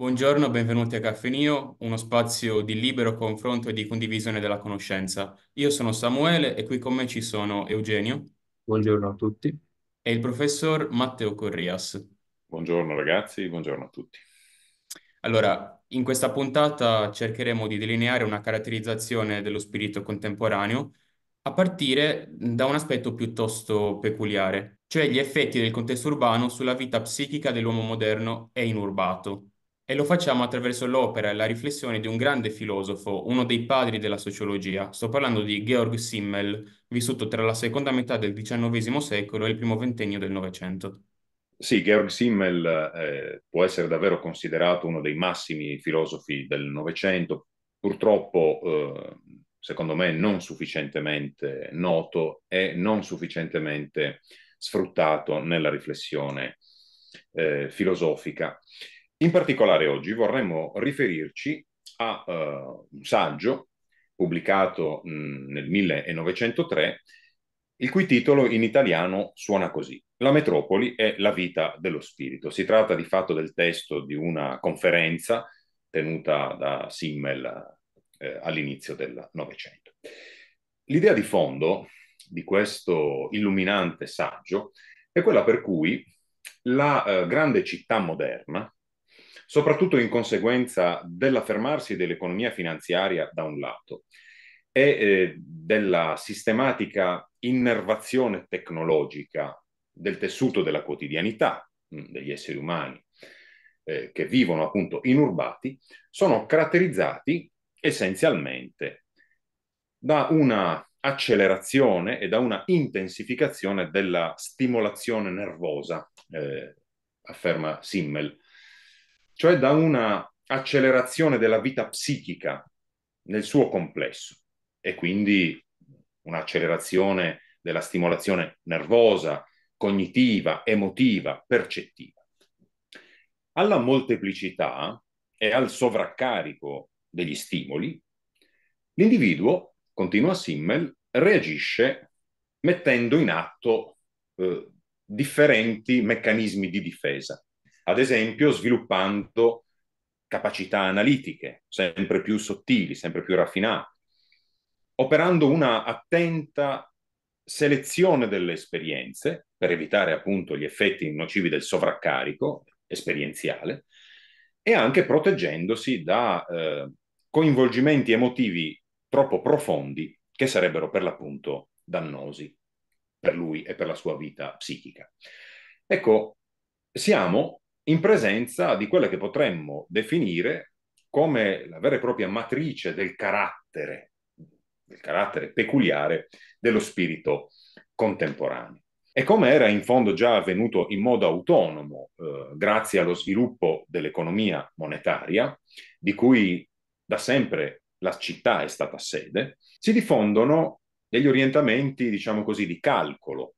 Buongiorno, benvenuti a Caffenio, uno spazio di libero confronto e di condivisione della conoscenza. Io sono Samuele e qui con me ci sono Eugenio. Buongiorno a tutti. E il professor Matteo Corrias. Buongiorno ragazzi, buongiorno a tutti. Allora, in questa puntata cercheremo di delineare una caratterizzazione dello spirito contemporaneo a partire da un aspetto piuttosto peculiare, cioè gli effetti del contesto urbano sulla vita psichica dell'uomo moderno e inurbato e lo facciamo attraverso l'opera e la riflessione di un grande filosofo, uno dei padri della sociologia. Sto parlando di Georg Simmel, vissuto tra la seconda metà del XIX secolo e il primo ventennio del Novecento. Sì, Georg Simmel eh, può essere davvero considerato uno dei massimi filosofi del Novecento, purtroppo eh, secondo me non sufficientemente noto e non sufficientemente sfruttato nella riflessione eh, filosofica. In particolare oggi vorremmo riferirci a uh, un saggio pubblicato mh, nel 1903, il cui titolo in italiano suona così. La metropoli è la vita dello spirito. Si tratta di fatto del testo di una conferenza tenuta da Simmel eh, all'inizio del Novecento. L'idea di fondo di questo illuminante saggio è quella per cui la eh, grande città moderna, soprattutto in conseguenza dell'affermarsi dell'economia finanziaria da un lato e eh, della sistematica innervazione tecnologica del tessuto della quotidianità mm, degli esseri umani eh, che vivono appunto inurbati, sono caratterizzati essenzialmente da una accelerazione e da una intensificazione della stimolazione nervosa, eh, afferma Simmel, cioè da una accelerazione della vita psichica nel suo complesso e quindi un'accelerazione della stimolazione nervosa, cognitiva, emotiva, percettiva. Alla molteplicità e al sovraccarico degli stimoli, l'individuo, continua Simmel, reagisce mettendo in atto eh, differenti meccanismi di difesa ad esempio sviluppando capacità analitiche sempre più sottili, sempre più raffinate, operando una attenta selezione delle esperienze per evitare appunto gli effetti nocivi del sovraccarico esperienziale e anche proteggendosi da eh, coinvolgimenti emotivi troppo profondi che sarebbero per l'appunto dannosi per lui e per la sua vita psichica. Ecco, siamo in presenza di quella che potremmo definire come la vera e propria matrice del carattere, del carattere peculiare dello spirito contemporaneo. E come era in fondo già avvenuto in modo autonomo eh, grazie allo sviluppo dell'economia monetaria, di cui da sempre la città è stata sede, si diffondono degli orientamenti, diciamo così, di calcolo,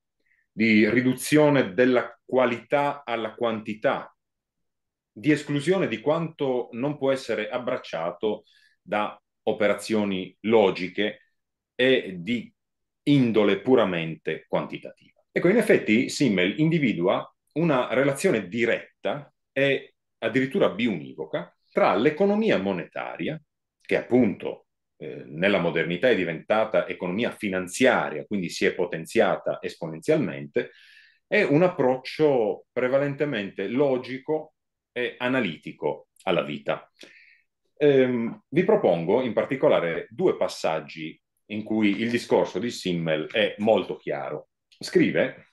di riduzione della qualità alla quantità di esclusione di quanto non può essere abbracciato da operazioni logiche e di indole puramente quantitativa. Ecco, in effetti Simmel individua una relazione diretta e addirittura biunivoca tra l'economia monetaria, che appunto eh, nella modernità è diventata economia finanziaria, quindi si è potenziata esponenzialmente, e un approccio prevalentemente logico e analitico alla vita. Ehm, vi propongo in particolare due passaggi in cui il discorso di Simmel è molto chiaro. Scrive,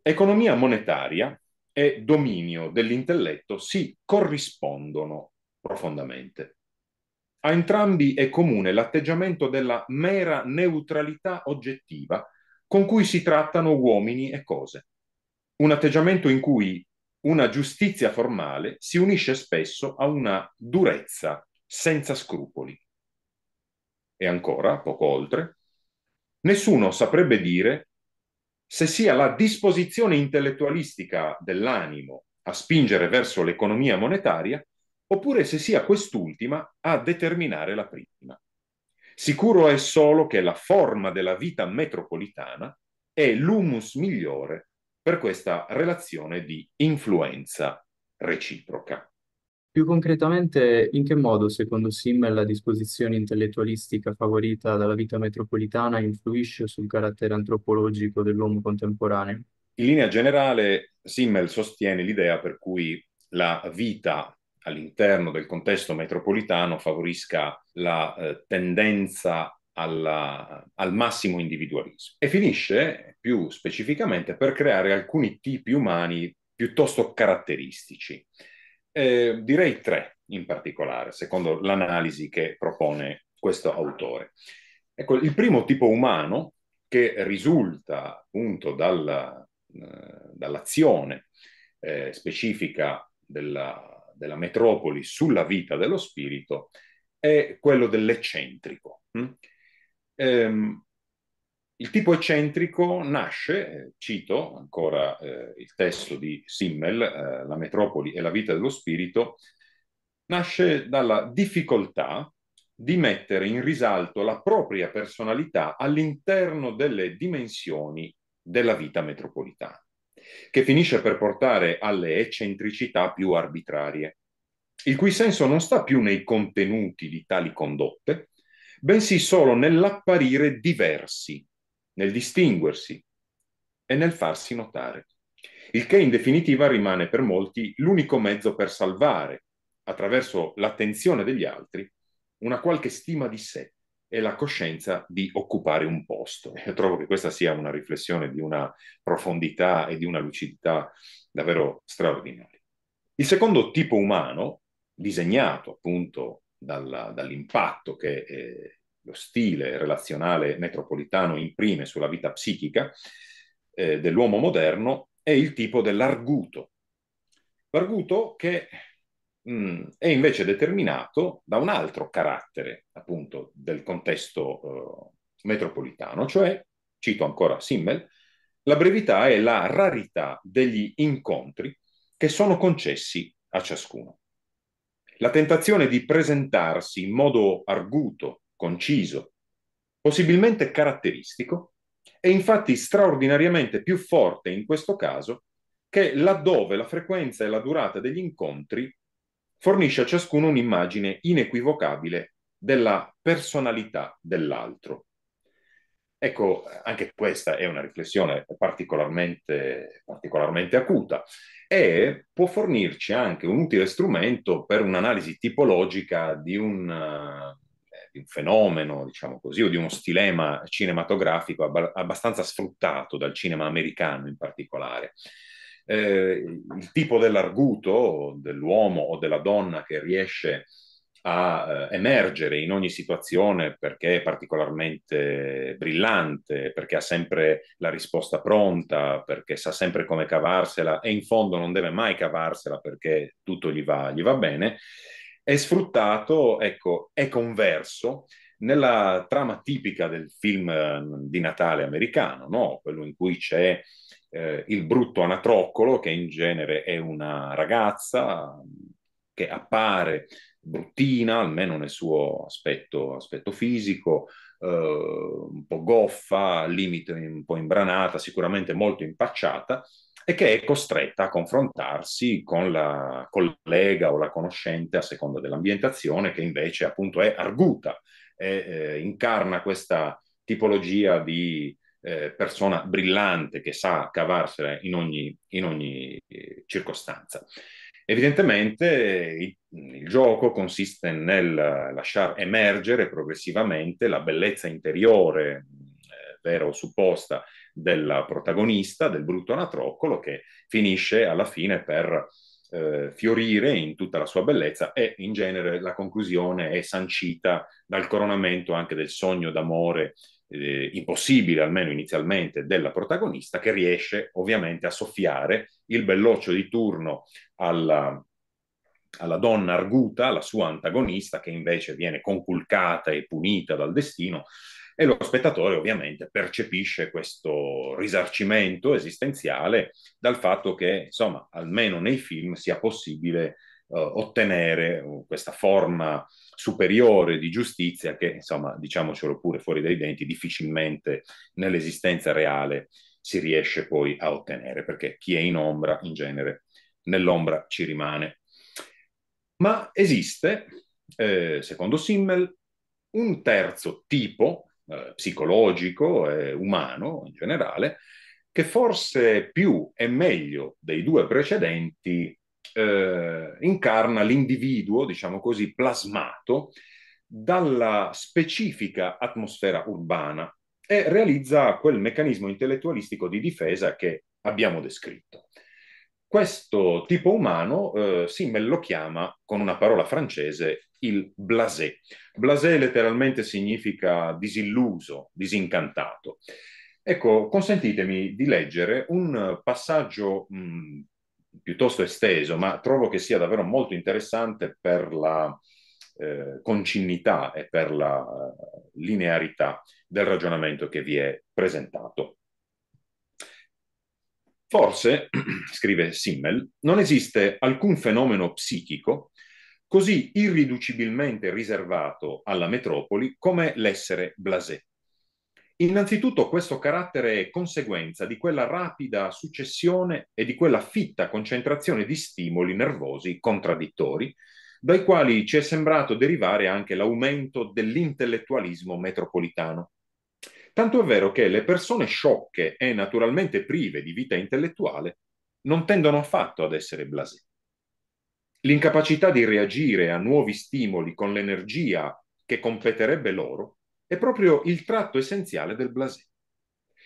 economia monetaria e dominio dell'intelletto si corrispondono profondamente. A entrambi è comune l'atteggiamento della mera neutralità oggettiva con cui si trattano uomini e cose. Un atteggiamento in cui una giustizia formale si unisce spesso a una durezza senza scrupoli. E ancora, poco oltre, nessuno saprebbe dire se sia la disposizione intellettualistica dell'animo a spingere verso l'economia monetaria oppure se sia quest'ultima a determinare la prima. Sicuro è solo che la forma della vita metropolitana è l'humus migliore per questa relazione di influenza reciproca. Più concretamente, in che modo, secondo Simmel, la disposizione intellettualistica favorita dalla vita metropolitana influisce sul carattere antropologico dell'uomo contemporaneo? In linea generale, Simmel sostiene l'idea per cui la vita all'interno del contesto metropolitano favorisca la eh, tendenza alla, al massimo individualismo e finisce più specificamente per creare alcuni tipi umani piuttosto caratteristici. Eh, direi tre in particolare, secondo l'analisi che propone questo autore. Ecco, il primo tipo umano, che risulta appunto dalla, eh, dall'azione eh, specifica della, della metropoli sulla vita dello spirito, è quello dell'eccentrico. Mm? Ehm, il tipo eccentrico nasce, cito ancora eh, il testo di Simmel, eh, La metropoli e la vita dello spirito, nasce dalla difficoltà di mettere in risalto la propria personalità all'interno delle dimensioni della vita metropolitana, che finisce per portare alle eccentricità più arbitrarie, il cui senso non sta più nei contenuti di tali condotte, bensì solo nell'apparire diversi nel distinguersi e nel farsi notare. Il che in definitiva rimane per molti l'unico mezzo per salvare, attraverso l'attenzione degli altri, una qualche stima di sé e la coscienza di occupare un posto. Io trovo che questa sia una riflessione di una profondità e di una lucidità davvero straordinaria. Il secondo tipo umano, disegnato appunto dalla, dall'impatto che eh, lo stile relazionale metropolitano imprime sulla vita psichica eh, dell'uomo moderno è il tipo dell'arguto. L'arguto che mh, mm, è invece determinato da un altro carattere, appunto, del contesto eh, metropolitano, cioè, cito ancora Simmel, la brevità e la rarità degli incontri che sono concessi a ciascuno. La tentazione di presentarsi in modo arguto conciso, possibilmente caratteristico, è infatti straordinariamente più forte in questo caso che laddove la frequenza e la durata degli incontri fornisce a ciascuno un'immagine inequivocabile della personalità dell'altro. Ecco, anche questa è una riflessione particolarmente, particolarmente, acuta e può fornirci anche un utile strumento per un'analisi tipologica di un di un fenomeno, diciamo così, o di uno stilema cinematografico ab- abbastanza sfruttato dal cinema americano in particolare. Eh, il tipo dell'arguto dell'uomo o della donna che riesce a eh, emergere in ogni situazione perché è particolarmente brillante, perché ha sempre la risposta pronta, perché sa sempre come cavarsela e in fondo non deve mai cavarsela perché tutto gli va, gli va bene è sfruttato, ecco, è converso nella trama tipica del film ehm, di Natale americano, no? quello in cui c'è eh, il brutto anatroccolo, che in genere è una ragazza mm, che appare bruttina, almeno nel suo aspetto, aspetto fisico, eh, un po' goffa, al limite un po' imbranata, sicuramente molto impacciata, e che è costretta a confrontarsi con la collega o la conoscente a seconda dell'ambientazione che invece appunto è arguta e eh, incarna questa tipologia di eh, persona brillante che sa cavarsela in ogni, in ogni eh, circostanza. Evidentemente il, il, gioco consiste nel lasciar emergere progressivamente la bellezza interiore, eh, vera o supposta, della protagonista, del brutto anatroccolo, che finisce alla fine per eh, fiorire in tutta la sua bellezza e in genere la conclusione è sancita dal coronamento anche del sogno d'amore eh, impossibile, almeno inizialmente, della protagonista, che riesce ovviamente a soffiare il belloccio di turno alla, alla donna arguta, la sua antagonista, che invece viene conculcata e punita dal destino, e lo spettatore ovviamente percepisce questo risarcimento esistenziale dal fatto che, insomma, almeno nei film sia possibile eh, ottenere uh, questa forma superiore di giustizia che, insomma, diciamocelo pure fuori dai denti, difficilmente nell'esistenza reale si riesce poi a ottenere, perché chi è in ombra in genere nell'ombra ci rimane. Ma esiste, eh, secondo Simmel, un terzo tipo eh, psicologico e umano in generale, che forse più e meglio dei due precedenti eh, incarna l'individuo, diciamo così, plasmato dalla specifica atmosfera urbana e realizza quel meccanismo intellettualistico di difesa che abbiamo descritto. Questo tipo umano eh, Simmel lo chiama, con una parola francese, il blasé. Blasé letteralmente significa disilluso, disincantato. Ecco, consentitemi di leggere un passaggio mh, mm, piuttosto esteso, ma trovo che sia davvero molto interessante per la eh, concilità e per la eh, linearità del ragionamento che vi è presentato. Forse, scrive Simmel, non esiste alcun fenomeno psichico così irriducibilmente riservato alla metropoli come l'essere blasé. Innanzitutto questo carattere è conseguenza di quella rapida successione e di quella fitta concentrazione di stimoli nervosi contraddittori, dai quali ci è sembrato derivare anche l'aumento dell'intellettualismo metropolitano. Tanto è vero che le persone sciocche e naturalmente prive di vita intellettuale non tendono affatto ad essere blasé. L'incapacità di reagire a nuovi stimoli con l'energia che competerebbe loro è proprio il tratto essenziale del blasé.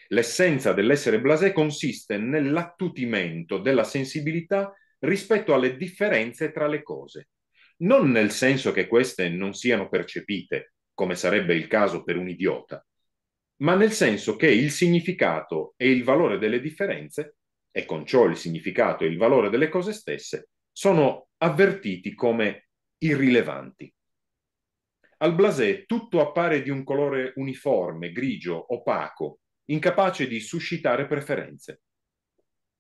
L'essenza dell'essere blasé consiste nell'attutimento della sensibilità rispetto alle differenze tra le cose, non nel senso che queste non siano percepite, come sarebbe il caso per un idiota, ma nel senso che il significato e il valore delle differenze, e con ciò il significato e il valore delle cose stesse, sono avvertiti come irrilevanti. Al blasé tutto appare di un colore uniforme, grigio, opaco, incapace di suscitare preferenze.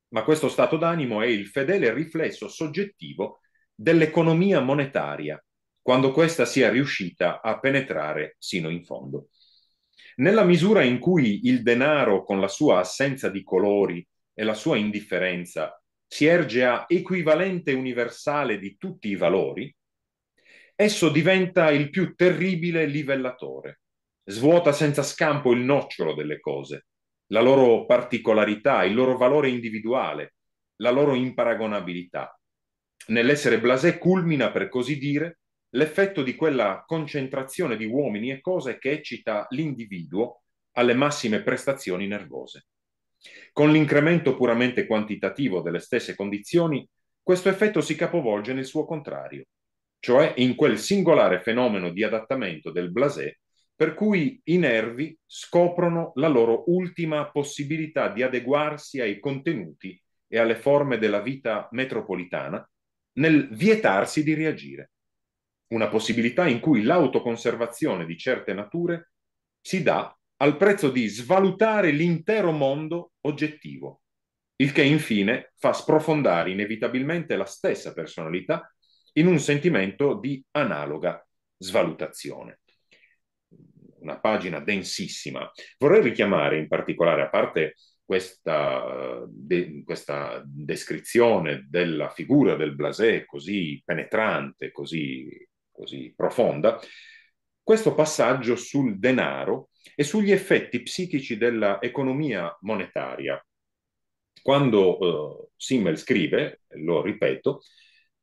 Ma questo stato d'animo è il fedele riflesso soggettivo dell'economia monetaria, quando questa sia riuscita a penetrare sino in fondo. Nella misura in cui il denaro, con la sua assenza di colori e la sua indifferenza, si erge a equivalente universale di tutti i valori, esso diventa il più terribile livellatore, svuota senza scampo il nocciolo delle cose, la loro particolarità, il loro valore individuale, la loro imparagonabilità. Nell'essere blasé culmina, per così dire, l'effetto di quella concentrazione di uomini e cose che eccita l'individuo alle massime prestazioni nervose. Con l'incremento puramente quantitativo delle stesse condizioni, questo effetto si capovolge nel suo contrario, cioè in quel singolare fenomeno di adattamento del blasé per cui i nervi scoprono la loro ultima possibilità di adeguarsi ai contenuti e alle forme della vita metropolitana nel vietarsi di reagire. Una possibilità in cui l'autoconservazione di certe nature si dà al prezzo di svalutare l'intero mondo oggettivo, il che infine fa sprofondare inevitabilmente la stessa personalità in un sentimento di analoga svalutazione. Una pagina densissima. Vorrei richiamare in particolare, a parte questa, de, questa descrizione della figura del Blasé così penetrante, così, così profonda, questo passaggio sul denaro e sugli effetti psichici dell'economia monetaria. Quando eh, Simmel scrive, lo ripeto,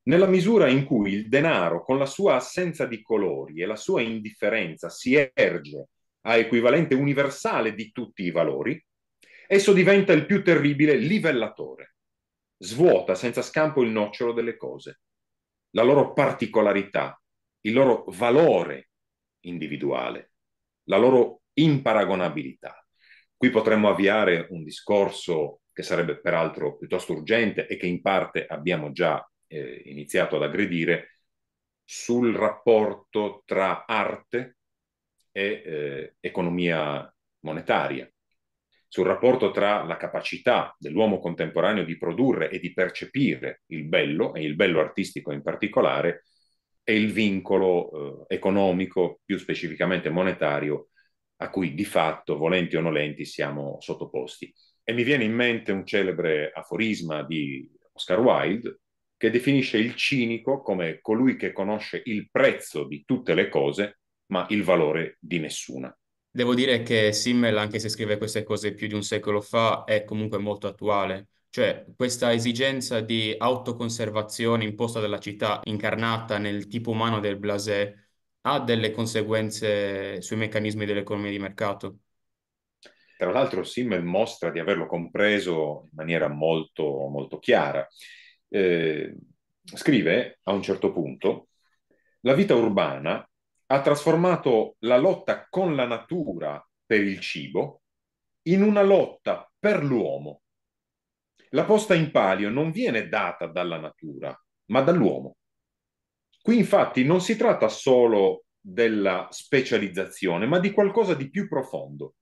nella misura in cui il denaro, con la sua assenza di colori e la sua indifferenza, si erge a equivalente universale di tutti i valori, esso diventa il più terribile livellatore. Svuota senza scampo il nocciolo delle cose, la loro particolarità, il loro valore individuale, la loro imparagonabilità. Qui potremmo avviare un discorso che sarebbe peraltro piuttosto urgente e che in parte abbiamo già eh, iniziato ad aggredire, sul rapporto tra arte e eh, economia monetaria, sul rapporto tra la capacità dell'uomo contemporaneo di produrre e di percepire il bello, e il bello artistico in particolare, e il vincolo eh, economico, più specificamente monetario, a cui di fatto, volenti o nolenti, siamo sottoposti. E mi viene in mente un celebre aforisma di Oscar Wilde che definisce il cinico come colui che conosce il prezzo di tutte le cose, ma il valore di nessuna. Devo dire che Simmel, anche se scrive queste cose più di un secolo fa, è comunque molto attuale. Cioè, questa esigenza di autoconservazione imposta dalla città, incarnata nel tipo umano del blasé, ha delle conseguenze sui meccanismi dell'economia di mercato. Tra l'altro Simmel mostra di averlo compreso in maniera molto, molto chiara. Eh, scrive a un certo punto, la vita urbana ha trasformato la lotta con la natura per il cibo in una lotta per l'uomo. La posta in palio non viene data dalla natura, ma dall'uomo. Qui infatti non si tratta solo della specializzazione, ma di qualcosa di più profondo,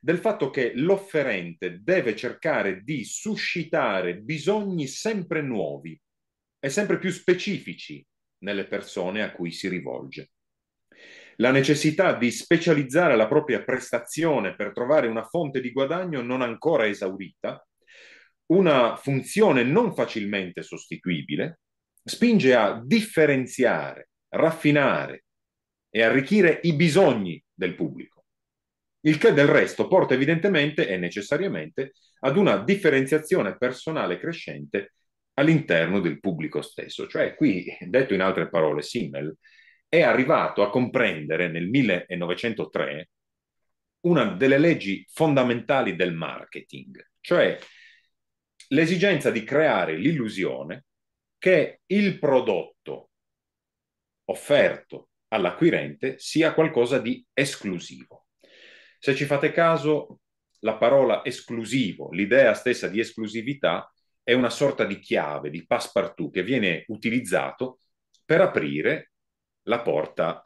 del fatto che l'offerente deve cercare di suscitare bisogni sempre nuovi e sempre più specifici nelle persone a cui si rivolge. La necessità di specializzare la propria prestazione per trovare una fonte di guadagno non ancora esaurita, una funzione non facilmente sostituibile, spinge a differenziare, raffinare e arricchire i bisogni del pubblico, il che del resto porta evidentemente e necessariamente ad una differenziazione personale crescente all'interno del pubblico stesso. Cioè qui, detto in altre parole, Simmel è arrivato a comprendere nel 1903 una delle leggi fondamentali del marketing, cioè l'esigenza di creare l'illusione che il prodotto offerto all'acquirente sia qualcosa di esclusivo. Se ci fate caso, la parola esclusivo, l'idea stessa di esclusività, è una sorta di chiave, di passepartout che viene utilizzato per aprire la porta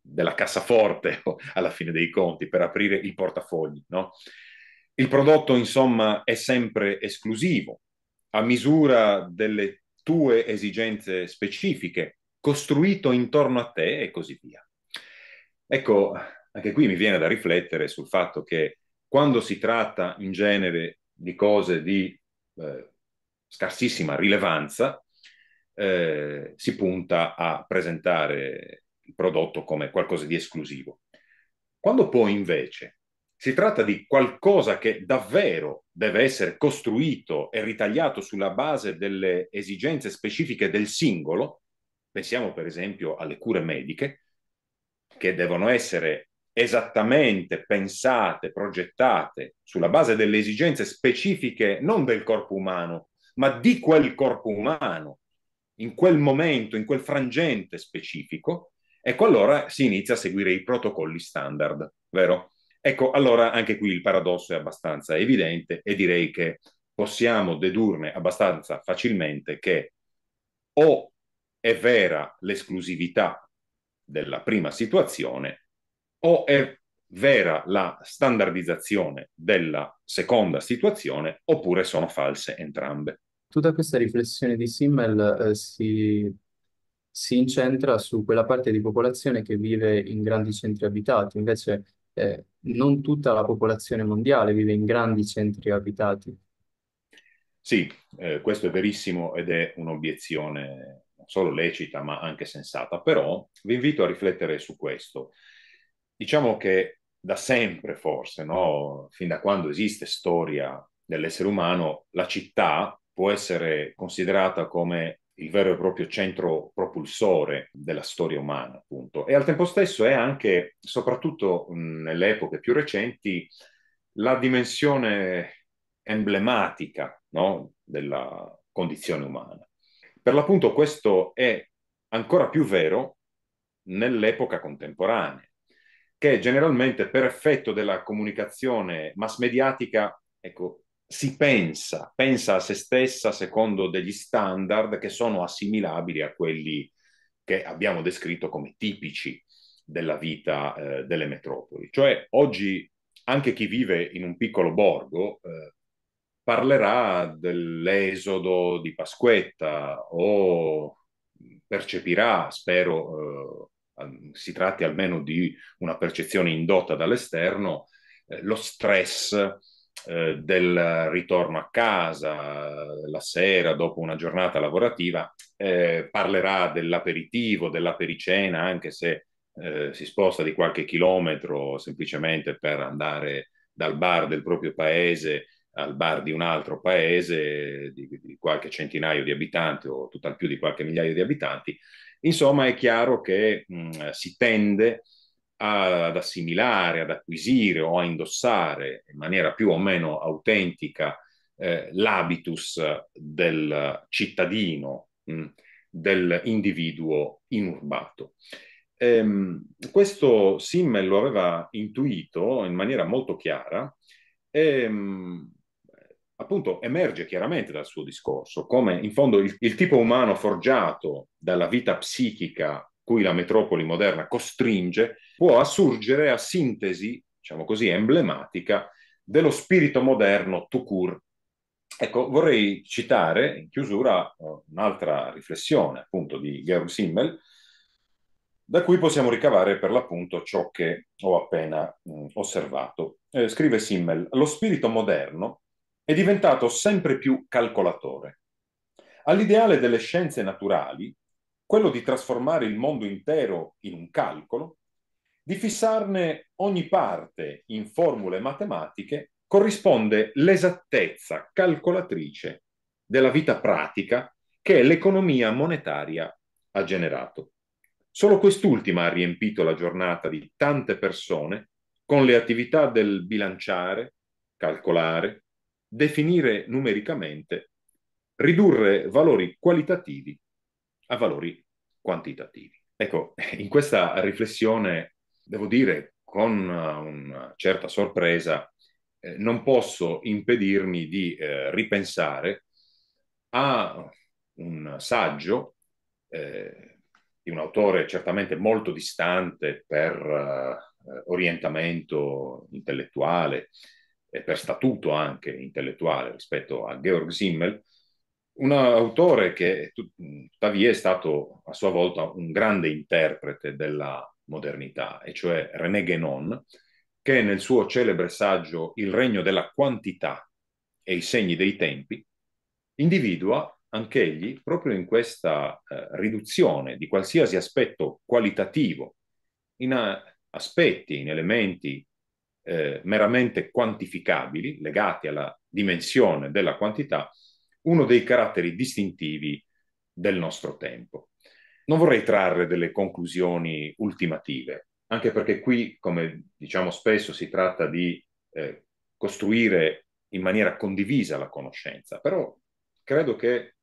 della cassaforte alla fine dei conti, per aprire il portafogli. No? Il prodotto, insomma, è sempre esclusivo. A misura delle tue esigenze specifiche, costruito intorno a te e così via. Ecco, anche qui mi viene da riflettere sul fatto che quando si tratta in genere di cose di eh, scarsissima rilevanza, eh, si punta a presentare il prodotto come qualcosa di esclusivo. Quando poi invece si tratta di qualcosa che davvero deve essere costruito e ritagliato sulla base delle esigenze specifiche del singolo. Pensiamo per esempio alle cure mediche, che devono essere esattamente pensate, progettate sulla base delle esigenze specifiche non del corpo umano, ma di quel corpo umano, in quel momento, in quel frangente specifico, ecco allora si inizia a seguire i protocolli standard, vero? Ecco, allora anche qui il paradosso è abbastanza evidente e direi che possiamo dedurne abbastanza facilmente che o è vera l'esclusività della prima situazione o è vera la standardizzazione della seconda situazione oppure sono false entrambe. Tutta questa riflessione di Simmel eh, si, si incentra su quella parte di popolazione che vive in grandi centri abitati, invece eh, non tutta la popolazione mondiale vive in grandi centri abitati. Sì, eh, questo è verissimo ed è un'obiezione non solo lecita ma anche sensata, però vi invito a riflettere su questo. Diciamo che da sempre forse, no? fin da quando esiste storia dell'essere umano, la città può essere considerata come il vero e proprio centro propulsore della storia umana, appunto. E al tempo stesso è anche, soprattutto nelle epoche più recenti, la dimensione emblematica no? della condizione umana. Per l'appunto questo è ancora più vero nell'epoca contemporanea, che generalmente per effetto della comunicazione mass mediatica, ecco, si pensa, pensa a se stessa secondo degli standard che sono assimilabili a quelli che abbiamo descritto come tipici della vita eh, delle metropoli. Cioè oggi anche chi vive in un piccolo borgo eh, parlerà dell'esodo di Pasquetta o percepirà, spero eh, si tratti almeno di una percezione indotta dall'esterno, eh, lo stress eh, del ritorno a casa la sera dopo una giornata lavorativa, eh, parlerà dell'aperitivo, dell'apericena, anche se eh, si sposta di qualche chilometro semplicemente per andare dal bar del proprio paese al bar di un altro paese di, di qualche centinaio di abitanti o tutt'al più di qualche migliaio di abitanti. Insomma, è chiaro che mh, si tende a ad assimilare, ad acquisire o a indossare in maniera più o meno autentica eh, l'habitus del cittadino, mh, mm, dell'individuo inurbato. Ehm, questo Simmel lo aveva intuito in maniera molto chiara e ehm, appunto emerge chiaramente dal suo discorso come in fondo il, il tipo umano forgiato dalla vita psichica cui la metropoli moderna costringe, può assurgere a sintesi, diciamo così, emblematica dello spirito moderno tout court. Ecco, vorrei citare in chiusura un'altra riflessione appunto di Georg Simmel, da cui possiamo ricavare per l'appunto ciò che ho appena mh, mm, osservato. Eh, scrive Simmel, lo spirito moderno è diventato sempre più calcolatore. All'ideale delle scienze naturali quello di trasformare il mondo intero in un calcolo, di fissarne ogni parte in formule matematiche, corrisponde l'esattezza calcolatrice della vita pratica che l'economia monetaria ha generato. Solo quest'ultima ha riempito la giornata di tante persone con le attività del bilanciare, calcolare, definire numericamente, ridurre valori qualitativi a valori quantitativi. Ecco, in questa riflessione devo dire con eh, una certa sorpresa, eh, non posso impedirmi di eh, ripensare a un saggio eh, di un autore certamente molto distante per eh, orientamento intellettuale e per statuto anche intellettuale rispetto a Georg Simmel, un autore che tuttavia è stato a sua volta un grande interprete della modernità, e cioè René Guénon, che nel suo celebre saggio Il regno della quantità e i segni dei tempi individua anch'egli proprio in questa eh, riduzione di qualsiasi aspetto qualitativo in a, eh, aspetti, in elementi eh, meramente quantificabili legati alla dimensione della quantità, uno dei caratteri distintivi del nostro tempo. Non vorrei trarre delle conclusioni ultimative, anche perché qui, come diciamo spesso, si tratta di eh, costruire in maniera condivisa la conoscenza, però credo che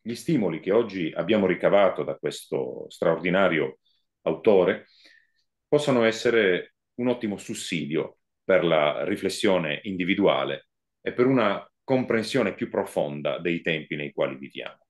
gli stimoli che oggi abbiamo ricavato da questo straordinario autore possano essere un ottimo sussidio per la riflessione individuale e per una comprensione più profonda dei tempi nei quali viviamo.